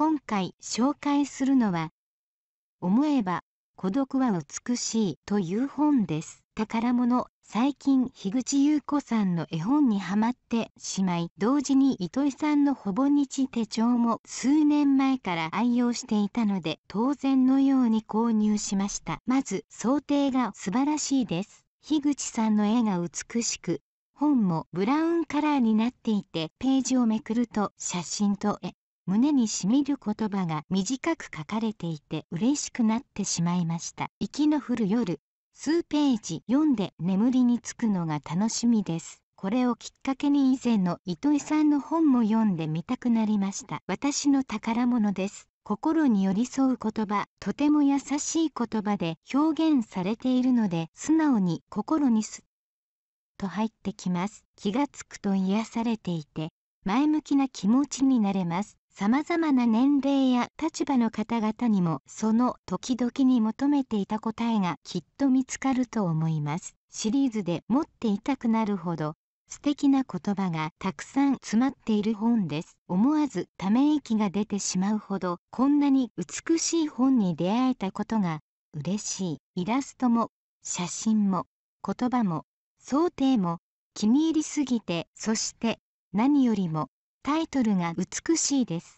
今回紹介するのは「思えば孤独は美しい」という本です。宝物最近樋口優子さんの絵本にはまってしまい同時に糸井さんのほぼ日手帳も数年前から愛用していたので当然のように購入しましたまず想定が素晴らしいです樋口さんの絵が美しく本もブラウンカラーになっていてページをめくると写真と絵胸にしみる言葉が短く書かれていて嬉しくなってしまいました息の降る夜数ページ読んで眠りにつくのが楽しみですこれをきっかけに以前の糸井さんの本も読んでみたくなりました私の宝物です心に寄り添う言葉とても優しい言葉で表現されているので素直に心にすっと入ってきます気がつくと癒されていて前向きな気持ちになれます様々な年齢や立場の方々にもその時々に求めていた答えがきっと見つかると思います。シリーズで持っていたくなるほど素敵な言葉がたくさん詰まっている本です。思わずため息が出てしまうほどこんなに美しい本に出会えたことが嬉しい。イラストも写真も言葉も想定も気に入りすぎてそして何よりもタイトルが美しいです。